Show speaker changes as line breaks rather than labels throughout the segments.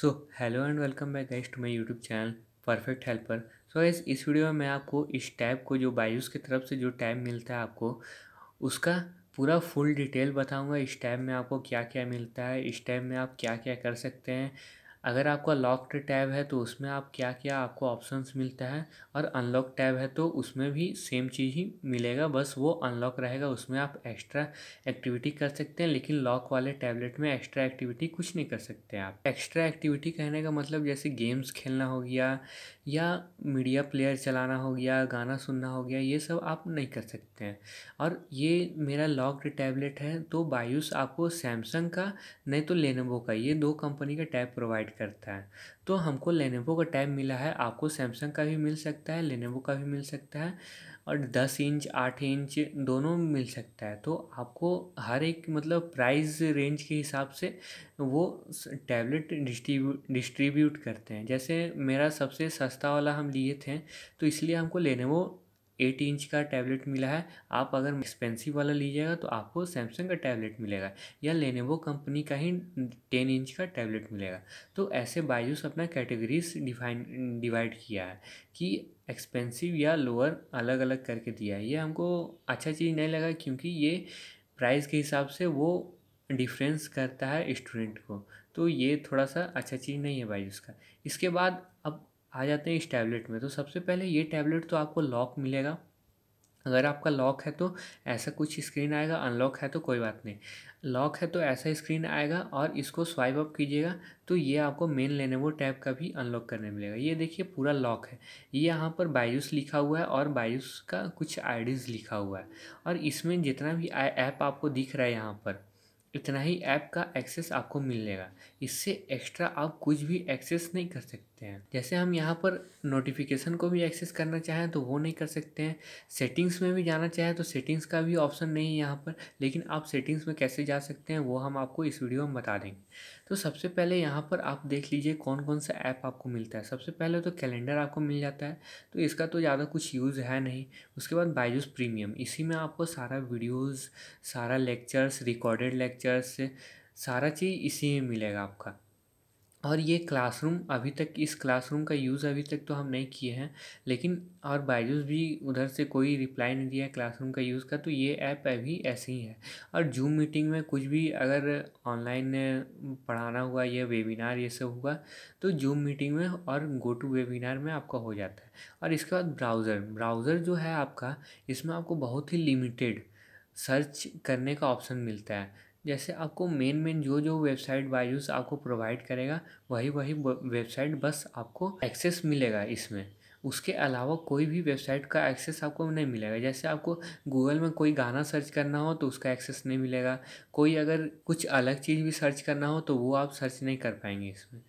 so hello and welcome back guys to my YouTube channel perfect helper so इस इस video में मैं आपको इस टैब को जो बायूस की तरफ से जो टैब मिलता है आपको उसका पूरा फुल डिटेल बताऊंगा इस टैब में आपको क्या क्या मिलता है इस टैब में आप क्या क्या कर सकते हैं अगर आपका लॉक्ड टैब है तो उसमें आप क्या क्या आपको ऑप्शंस मिलता है और अनलॉक टैब है तो उसमें भी सेम चीज़ ही मिलेगा बस वो अनलॉक रहेगा उसमें आप एक्स्ट्रा एक्टिविटी कर सकते हैं लेकिन लॉक वाले टैबलेट में एक्स्ट्रा एक्टिविटी कुछ नहीं कर सकते आप एक्स्ट्रा एक्टिविटी कहने का मतलब जैसे गेम्स खेलना हो गया या मीडिया प्लेयर चलाना हो गया गाना सुनना हो गया ये सब आप नहीं कर सकते हैं और ये मेरा लॉक्ड टैबलेट है तो बायूस आपको सैमसंग का नहीं तो लेनोवो का ये दो कंपनी का टैब प्रोवाइड करता है तो हमको लेनेवो का टैब मिला है आपको सैमसंग का भी मिल सकता है लेनेवो का भी मिल सकता है और दस इंच आठ इंच दोनों मिल सकता है तो आपको हर एक मतलब प्राइस रेंज के हिसाब से वो टैबलेट डिस्ट्रीब्यू डिस्ट्रीब्यूट करते हैं जैसे मेरा सबसे सस्ता वाला हम लिए थे तो इसलिए हमको लेने वो एट इंच का टैबलेट मिला है आप अगर एक्सपेंसिव वाला लीजिएगा तो आपको सैमसंग का टैबलेट मिलेगा या लेने वो कंपनी का ही टेन इंच का टैबलेट मिलेगा तो ऐसे बायजूस अपना कैटेगरीज डिफाइन डिवाइड किया है कि एक्सपेंसिव या लोअर अलग अलग करके दिया है ये हमको अच्छा चीज़ नहीं लगा क्योंकि ये प्राइस के हिसाब से वो डिफरेंस करता है स्टूडेंट को तो ये थोड़ा सा अच्छा चीज़ नहीं है बायजूस का इसके बाद आ जाते हैं इस टैबलेट में तो सबसे पहले ये टैबलेट तो आपको लॉक मिलेगा अगर आपका लॉक है तो ऐसा कुछ स्क्रीन आएगा अनलॉक है तो कोई बात नहीं लॉक है तो ऐसा स्क्रीन आएगा और इसको स्वाइप अप कीजिएगा तो ये आपको मेन लेने वो टैब का भी अनलॉक करने मिलेगा ये देखिए पूरा लॉक है ये यहाँ पर बायूस लिखा हुआ है और बायूस का कुछ आईडीज़ लिखा हुआ है और इसमें जितना भी ऐप आपको दिख रहा है यहाँ पर इतना ही ऐप का एक्सेस आपको मिलेगा इससे एक्स्ट्रा आप कुछ भी एक्सेस नहीं कर सकते सकते हैं जैसे हम यहाँ पर नोटिफिकेशन को भी एक्सेस करना चाहें तो वो नहीं कर सकते हैं सेटिंग्स में भी जाना चाहें तो सेटिंग्स का भी ऑप्शन नहीं है यहाँ पर लेकिन आप सेटिंग्स में कैसे जा सकते हैं वो हम आपको इस वीडियो में बता देंगे तो सबसे पहले यहाँ पर आप देख लीजिए कौन कौन सा ऐप आपको मिलता है सबसे पहले तो कैलेंडर आपको मिल जाता है तो इसका तो ज़्यादा कुछ यूज़ है नहीं उसके बाद बायजूस प्रीमियम इसी में आपको सारा वीडियोज़ सारा लेक्चर्स रिकॉर्डेड लेक्चर्स सारा चीज़ इसी में मिलेगा आपका और ये क्लासरूम अभी तक इस क्लासरूम का यूज़ अभी तक तो हम नहीं किए हैं लेकिन और बायजूस भी उधर से कोई रिप्लाई नहीं दिया क्लासरूम का यूज़ का तो ये ऐप अभी ऐसे ही है और जूम मीटिंग में कुछ भी अगर ऑनलाइन पढ़ाना हुआ या वेबिनार ये सब हुआ तो जूम मीटिंग में और गो टू वेबिनार में आपका हो जाता है और इसके बाद ब्राउज़र ब्राउज़र जो है आपका इसमें आपको बहुत ही लिमिटेड सर्च करने का ऑप्शन मिलता है जैसे आपको मेन मेन जो जो वेबसाइट बायजूस आपको प्रोवाइड करेगा वही वही वेबसाइट बस आपको एक्सेस मिलेगा इसमें उसके अलावा कोई भी वेबसाइट का एक्सेस आपको नहीं मिलेगा जैसे आपको गूगल में कोई गाना सर्च करना हो तो उसका एक्सेस नहीं मिलेगा कोई अगर कुछ अलग चीज़ भी सर्च करना हो तो वो आप सर्च नहीं कर पाएंगे इसमें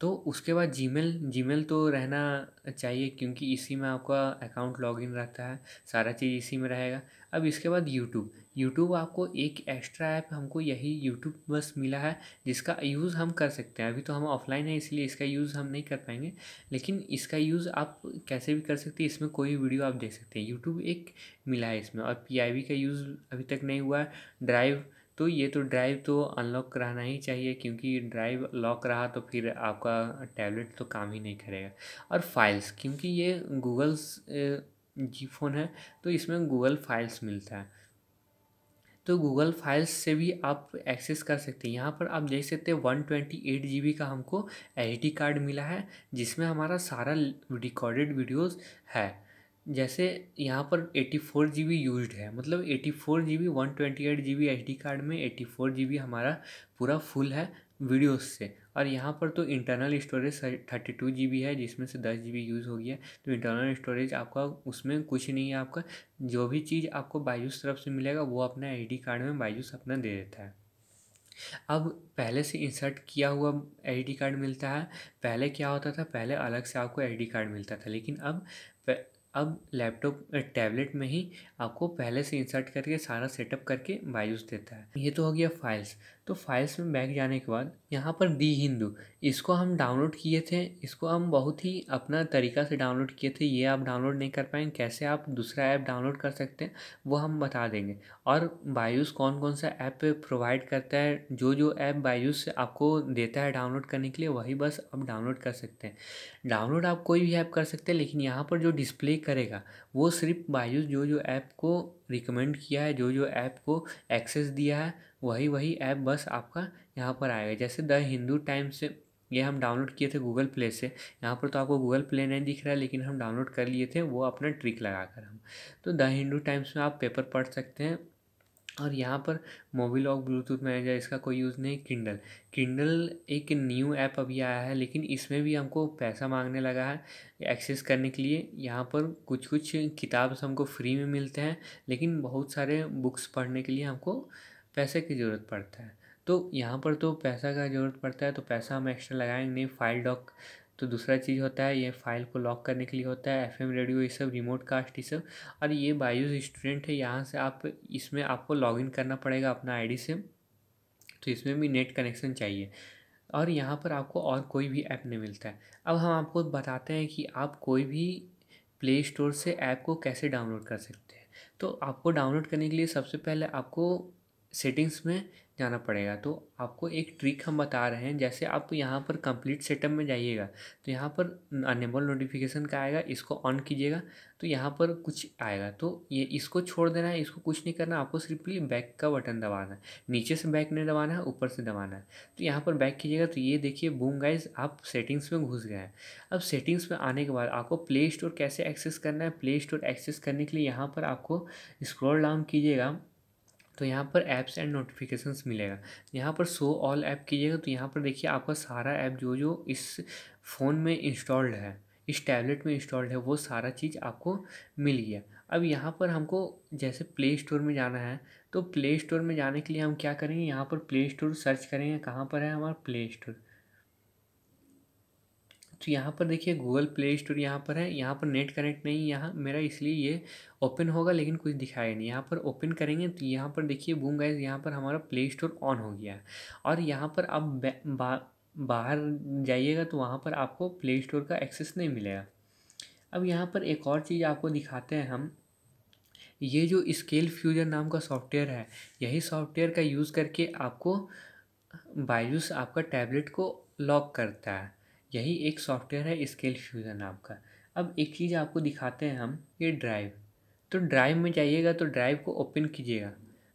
तो उसके बाद जी मेल जी मेल तो रहना चाहिए क्योंकि इसी में आपका अकाउंट लॉग इन रहता है सारा चीज़ इसी में रहेगा अब इसके बाद यूट्यूब यूट्यूब आपको एक एक्स्ट्रा ऐप हमको यही यूट्यूब बस मिला है जिसका यूज़ हम कर सकते हैं अभी तो हम ऑफलाइन है इसलिए इसका यूज़ हम नहीं कर पाएंगे लेकिन इसका यूज़ आप कैसे भी कर सकते हैं इसमें कोई वीडियो आप देख सकते हैं यूट्यूब एक मिला है इसमें और पी का यूज़ अभी तक नहीं हुआ है ड्राइव तो ये तो ड्राइव तो अनलॉक कराना ही चाहिए क्योंकि ड्राइव लॉक रहा तो फिर आपका टैबलेट तो काम ही नहीं करेगा और फाइल्स क्योंकि ये गूगल जी फोन है तो इसमें गूगल फाइल्स मिलता है तो गूगल फाइल्स से भी आप एक्सेस कर सकते हैं यहाँ पर आप देख सकते हैं one twenty eight G B का हमको एच डी कार्ड मिला है जिसमें हमारा सारा रिकॉर्डेड वीडियोस है जैसे यहाँ पर eighty four G B use है मतलब eighty four G B one twenty eight G B H D card में एटी फोर जी बी हमारा पूरा फुल है वीडियोस से और यहाँ पर तो internal storage thirty two G B है जिसमें से दस जी बी यूज़ हो गया तो इंटरनल स्टोरेज आपका उसमें कुछ नहीं है आपका जो भी चीज़ आपको बायजूस तरफ से मिलेगा वो अपना आई डी कार्ड में बायजूस अपना दे देता है अब पहले से इंसर्ट किया हुआ एच डी कार्ड मिलता है पहले क्या होता था पहले अलग से आपको आई डी कार्ड मिलता था लेकिन अब अब लैपटॉप टैबलेट में ही आपको पहले से इंसर्ट करके सारा सेटअप करके बायजूस देता है ये तो हो गया फाइल्स तो फाइल्स में बैक जाने के बाद यहाँ पर दी हिंदू इसको हम डाउनलोड किए थे इसको हम बहुत ही अपना तरीका से डाउनलोड किए थे ये आप डाउनलोड नहीं कर पाएंगे कैसे आप दूसरा ऐप डाउनलोड कर सकते हैं वो हम बता देंगे और बायूस कौन कौन सा ऐप प्रोवाइड करता है जो जो ऐप बायूस आपको देता है डाउनलोड करने के लिए वही बस आप डाउनलोड कर सकते हैं डाउनलोड आप कोई भी ऐप कर सकते हैं लेकिन यहाँ पर जो डिस्प्ले करेगा वो सिर्फ बायूस जो जो ऐप को रिकमेंड किया है जो जो ऐप को एक्सेस दिया है वही वही ऐप बस आपका यहाँ पर आएगा जैसे द हिंदू टाइम्स ये हम डाउनलोड किए थे गूगल प्ले से यहाँ पर तो आपको गूगल प्ले नहीं दिख रहा है लेकिन हम डाउनलोड कर लिए थे वो अपना ट्रिक लगा कर हम तो द हिंदू टाइम्स में आप पेपर पढ़ सकते हैं और यहाँ पर मोबाइल और ब्लूटूथ मैनेजर इसका कोई यूज़ नहीं किंडल किंडल एक न्यू ऐप अभी आया है लेकिन इसमें भी हमको पैसा मांगने लगा है एक्सेस करने के लिए यहाँ पर कुछ कुछ किताब हमको फ्री में मिलते हैं लेकिन बहुत सारे बुक्स पढ़ने के लिए हमको पैसे की ज़रूरत पड़ता है तो यहाँ पर तो पैसा का ज़रूरत पड़ता है तो पैसा हम एक्स्ट्रा लगाएंगे नहीं फाइल डॉक तो दूसरा चीज़ होता है ये फाइल को लॉक करने के लिए होता है एफएम रेडियो ये सब रिमोट कास्ट ये सब और ये बायोज स्टूडेंट है यहाँ से आप इसमें आपको लॉगिन करना पड़ेगा अपना आईडी से तो इसमें भी नेट कनेक्शन चाहिए और यहाँ पर आपको और कोई भी ऐप नहीं मिलता है अब हम आपको बताते हैं कि आप कोई भी प्ले स्टोर से ऐप को कैसे डाउनलोड कर सकते हैं तो आपको डाउनलोड करने के लिए सबसे पहले आपको सेटिंग्स में जाना पड़ेगा तो आपको एक ट्रिक हम बता रहे हैं जैसे आप यहाँ पर कंप्लीट सेटअप में जाइएगा तो यहाँ पर अनेबल नोटिफिकेशन का आएगा इसको ऑन कीजिएगा तो यहाँ पर कुछ आएगा तो ये इसको छोड़ देना है इसको कुछ नहीं करना आपको सिर्फली बैक का बटन दबाना है नीचे से बैक नहीं दबाना है ऊपर से दबाना है तो यहाँ पर बैक कीजिएगा तो ये देखिए बूम गाइज आप सेटिंग्स में घुस गए हैं अब सेटिंग्स में आने के बाद आपको प्ले स्टोर कैसे एक्सेस करना है प्ले स्टोर एक्सेस करने के लिए यहाँ पर आपको स्क्रॉल डाउन कीजिएगा तो यहाँ पर ऐप्स एंड नोटिफिकेशन मिलेगा यहाँ पर शो ऑल ऐप कीजिएगा तो यहाँ पर देखिए आपका सारा ऐप जो जो इस फ़ोन में इंस्टॉल्ड है इस टैबलेट में इंस्टॉल्ड है वो सारा चीज़ आपको मिल गया अब यहाँ पर हमको जैसे प्ले स्टोर में जाना है तो प्ले स्टोर में जाने के लिए हम क्या करेंगे यहाँ पर प्ले स्टोर सर्च करेंगे कहाँ पर है हमारा प्ले स्टोर तो यहाँ पर देखिए गूगल प्ले स्टोर यहाँ पर है यहाँ पर नेट कनेक्ट नहीं यहाँ मेरा इसलिए ये ओपन होगा लेकिन कुछ दिखाया नहीं यहाँ पर ओपन करेंगे तो यहाँ पर देखिए बूम गाइज यहाँ पर हमारा प्ले स्टोर ऑन हो गया और यहाँ पर आप बाहर जाइएगा तो वहाँ पर आपको प्ले स्टोर का एक्सेस नहीं मिलेगा अब यहाँ पर एक और चीज़ आपको दिखाते हैं हम ये जो स्केल फ्यूजर नाम का सॉफ्टवेयर है यही सॉफ्टवेयर का यूज़ करके आपको बायजूस आपका टैबलेट को लॉक करता है यही एक सॉफ्टवेयर है स्केल फ्यूज़न नाम का अब एक चीज़ आपको दिखाते हैं हम ये ड्राइव तो ड्राइव में जाइएगा तो ड्राइव को ओपन कीजिएगा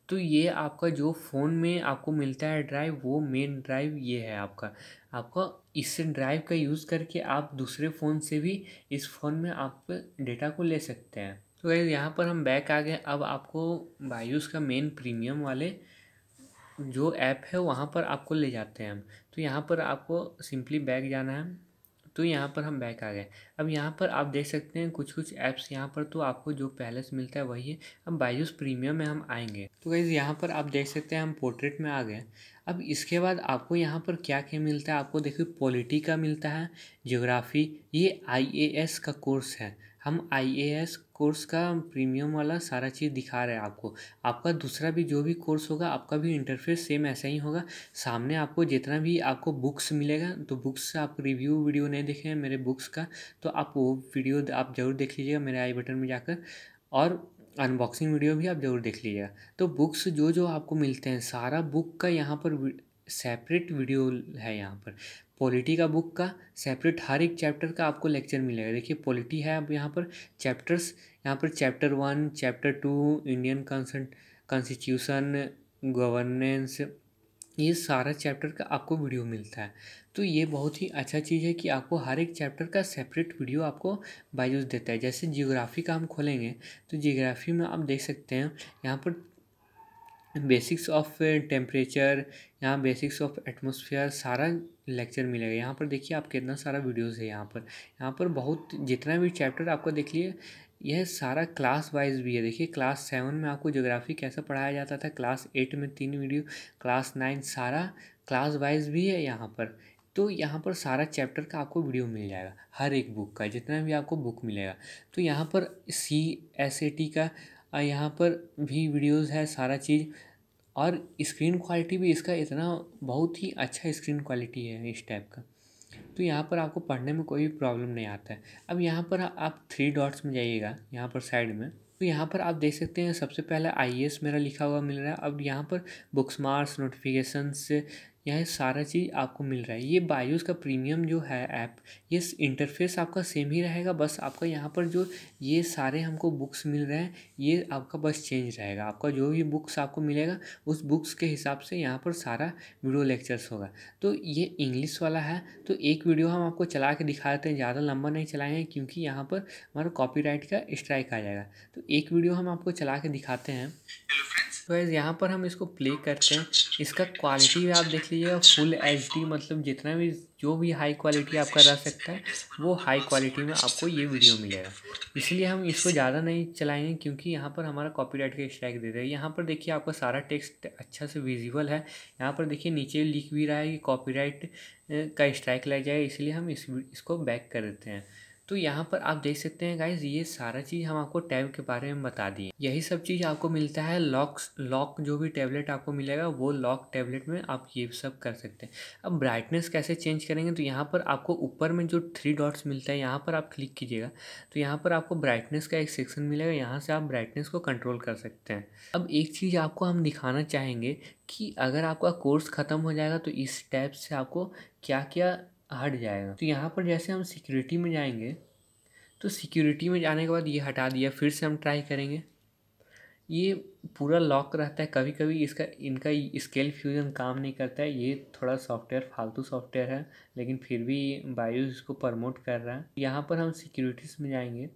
तो ये आपका जो फ़ोन में आपको मिलता है ड्राइव वो मेन ड्राइव ये है आपका आपका इस ड्राइव का यूज़ करके आप दूसरे फ़ोन से भी इस फ़ोन में आप डेटा को ले सकते हैं तो गैस यहाँ पर हम बैक आ गए अब आपको बायूस का मेन प्रीमियम वाले जो ऐप है वहाँ पर आपको ले जाते हैं हम तो यहाँ पर आपको सिंपली बैक जाना है तो यहाँ पर हम बैक आ गए अब यहाँ पर आप देख सकते हैं कुछ कुछ ऐप्स यहाँ पर तो आपको जो पहले से मिलता है वही है अब बायजूस प्रीमियम में हम आएंगे तो गाइज़ यहाँ पर आप देख सकते हैं हम पोर्ट्रेट में आ गए अब इसके बाद आपको यहाँ पर क्या क्या मिलता है आपको देखिए पॉलिटी का मिलता है जियोग्राफी ये आई का कोर्स है हम आईएएस कोर्स का प्रीमियम वाला सारा चीज़ दिखा रहे हैं आपको आपका दूसरा भी जो भी कोर्स होगा आपका भी इंटरफेस सेम ऐसा ही होगा सामने आपको जितना भी आपको बुक्स मिलेगा तो बुक्स आप रिव्यू वीडियो नहीं देखे हैं मेरे बुक्स का तो आप वो वीडियो आप ज़रूर देख लीजिएगा मेरे आई बटन में जाकर और अनबॉक्सिंग वीडियो भी आप ज़रूर देख लीजिएगा तो बुक्स जो जो आपको मिलते हैं सारा बुक का यहाँ पर सेपरेट वीडियो है यहाँ पर पॉलिटी का बुक का सेपरेट हर एक चैप्टर का आपको लेक्चर मिलेगा देखिए पॉलिटी है अब यहाँ पर चैप्टर्स यहाँ पर chapter one chapter two Indian constitution governance ये सारा चैप्टर का आपको वीडियो मिलता है तो ये बहुत ही अच्छा चीज़ है कि आपको हर एक चैप्टर का सेपरेट वीडियो आपको बायजूस देता है जैसे जियोग्राफी का हम खोलेंगे तो जियोग्राफी में आप देख सकते हैं यहाँ पर बेसिक्स ऑफ टेम्परेचर यहाँ बेसिक्स ऑफ एटमोसफियर सारा लेक्चर मिलेगा यहाँ पर देखिए आप कितना सारा वीडियोस है यहाँ पर यहाँ पर बहुत जितना भी चैप्टर आपका देख लिए यह सारा क्लास वाइज भी है देखिए क्लास सेवन में आपको ज्योग्राफी कैसा पढ़ाया जाता था क्लास एट में तीन वीडियो क्लास नाइन सारा क्लास वाइज भी है यहाँ पर तो यहाँ पर सारा चैप्टर का आपको वीडियो मिल जाएगा हर एक बुक का जितना भी आपको बुक मिलेगा तो यहाँ पर सी एस ए टी का यहाँ पर भी वीडियोज़ है सारा चीज़ और स्क्रीन क्वालिटी भी इसका इतना बहुत ही अच्छा स्क्रीन क्वालिटी है इस टाइप का तो यहाँ पर आपको पढ़ने में कोई भी प्रॉब्लम नहीं आता है अब यहाँ पर आप थ्री डॉट्स में जाइएगा यहाँ पर साइड में तो यहाँ पर आप देख सकते हैं सबसे पहले आई e मेरा लिखा हुआ मिल रहा है अब यहाँ पर बुक्स मार्क्स नोटिफिकेशन से यह सारा चीज़ आपको मिल रहा है ये बायोस का प्रीमियम जो है ऐप ये इंटरफेस आपका सेम ही रहेगा बस आपका यहाँ पर जो ये सारे हमको बुक्स मिल रहे हैं ये आपका बस चेंज रहेगा आपका जो भी बुक्स आपको मिलेगा उस बुक्स के हिसाब से यहाँ पर सारा वीडियो लेक्चर्स होगा तो ये इंग्लिश वाला है तो एक वीडियो हम आपको चला के दिखा देते हैं ज़्यादा लंबा नहीं चलाएंगे क्योंकि यहाँ पर हमारा कॉपी का स्ट्राइक आ जाएगा तो एक वीडियो हम आपको चला के दिखाते हैं तो गैस यहाँ पर हम इसको प्ले करते हैं इसका क्वालिटी भी आप देख लीजिएगा फुल एच मतलब जितना भी जो भी हाई क्वालिटी आपका रह सकता है वो हाई क्वालिटी में आपको ये वीडियो मिलेगा इसलिए हम इसको ज़्यादा नहीं चलाएंगे क्योंकि यहाँ पर हमारा कॉपीराइट का स्ट्राइक दे रहा है यहाँ पर देखिए आपका सारा टेक्स्ट अच्छा से विजिबल है यहाँ पर देखिए नीचे लिख भी रहा है कि कॉपीराइट का स्ट्राइक लग जाए इसलिए हम इस इसको बैक कर देते हैं तो यहाँ पर आप देख सकते हैं गाइज ये सारा चीज़ हम आपको टैब के बारे में बता दिए यही सब चीज़ आपको मिलता है लॉक लॉक जो भी टैबलेट आपको मिलेगा वो लॉक टैबलेट में आप ये सब कर सकते हैं अब ब्राइटनेस कैसे चेंज करेंगे तो यहाँ पर आपको ऊपर में जो थ्री डॉट्स मिलता है यहाँ पर आप क्लिक कीजिएगा तो यहाँ पर आपको ब्राइटनेस का एक सेक्शन मिलेगा यहाँ से आप ब्राइटनेस को कंट्रोल कर सकते हैं अब एक चीज़ आपको हम दिखाना चाहेंगे कि अगर आपका कोर्स ख़त्म हो जाएगा तो इस टैब से आपको क्या क्या हट जाएगा तो यहाँ पर जैसे हम सिक्योरिटी में जाएंगे तो सिक्योरिटी में जाने के बाद ये हटा दिया फिर से हम ट्राई करेंगे ये पूरा लॉक रहता है कभी कभी इसका इनका स्केल फ्यूजन काम नहीं करता है ये थोड़ा सॉफ्टवेयर फालतू सॉफ्टवेयर है लेकिन फिर भी बायोज इसको प्रमोट कर रहा है यहाँ पर हम सिक्योरिटीज़ में जाएंगे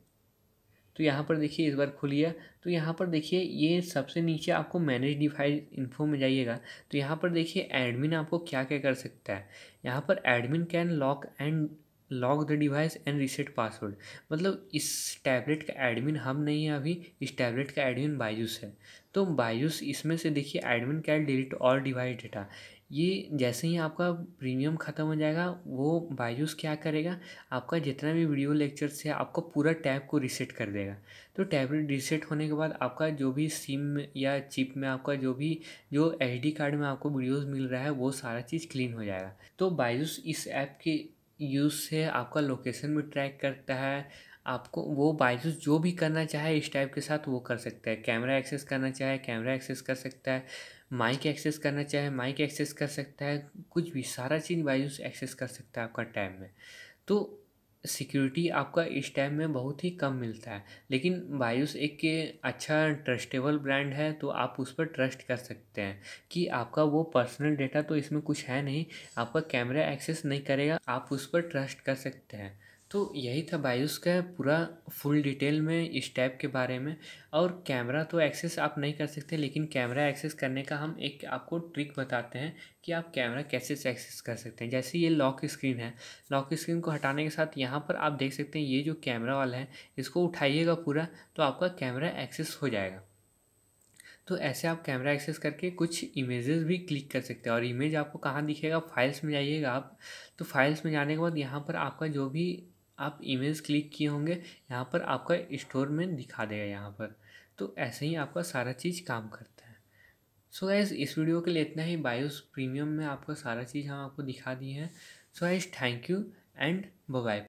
तो यहाँ पर देखिए इस बार खुलिए तो यहाँ पर देखिए ये सबसे नीचे आपको मैनेज डिवाइस इन्फो में जाइएगा तो यहाँ पर देखिए एडमिन आपको क्या क्या कर सकता है यहाँ पर admin can lock and lock the device and reset password मतलब इस टैबलेट का एडमिन हम नहीं है अभी इस टैबलेट का एडमिन बायजूस है तो बायजूस इसमें से देखिए admin can delete all device data ये जैसे ही आपका प्रीमियम ख़त्म हो जाएगा वो बायूस क्या करेगा आपका जितना भी वीडियो लेक्चर है आपको पूरा टैब को रीसेट कर देगा तो टैब रीसेट होने के बाद आपका जो भी सिम या चिप में आपका जो भी जो एच कार्ड में आपको वीडियोज़ मिल रहा है वो सारा चीज़ क्लीन हो जाएगा तो बायूस इस ऐप के यूज़ से आपका लोकेशन भी ट्रैक करता है आपको वो बायजूस जो भी करना चाहे इस टाइप के साथ वो कर सकता है कैमरा एक्सेस करना चाहे कैमरा एक्सेस कर सकता है माइक एक्सेस करना चाहे माइक एक्सेस कर सकता है कुछ भी सारा चीज़ बायजूस एक्सेस कर सकता है आपका टाइम में तो सिक्योरिटी आपका इस टाइम में बहुत ही कम मिलता है लेकिन बायोस एक के अच्छा ट्रस्टेबल ब्रांड है तो आप उस पर ट्रस्ट कर सकते हैं कि आपका वो पर्सनल डेटा तो इसमें कुछ है नहीं आपका कैमरा एक्सेस नहीं करेगा आप उस पर ट्रस्ट कर सकते हैं तो यही था बायूस का पूरा फुल डिटेल में इस टैब के बारे में और कैमरा तो एक्सेस आप नहीं कर सकते लेकिन कैमरा एक्सेस करने का हम एक आपको ट्रिक बताते हैं कि आप कैमरा कैसे एक्सेस कर सकते हैं जैसे ये लॉक स्क्रीन है लॉक स्क्रीन को हटाने के साथ यहाँ पर आप देख सकते हैं ये जो कैमरा वाला है इसको उठाइएगा पूरा तो आपका कैमरा एक्सेस हो जाएगा तो ऐसे आप कैमरा एक्सेस करके कुछ इमेजेस भी क्लिक कर सकते हैं और इमेज आपको कहाँ दिखेगा फाइल्स में जाइएगा आप तो फाइल्स में जाने के बाद यहाँ पर आपका जो भी आप इमेज क्लिक किए होंगे यहाँ पर आपका स्टोर में दिखा देगा यहाँ पर तो ऐसे ही आपका सारा चीज़ काम करता है सो so गाइज इस वीडियो के लिए इतना ही बायोस प्रीमियम में आपका सारा चीज़ हम आपको दिखा दिए हैं so guys thank you and bye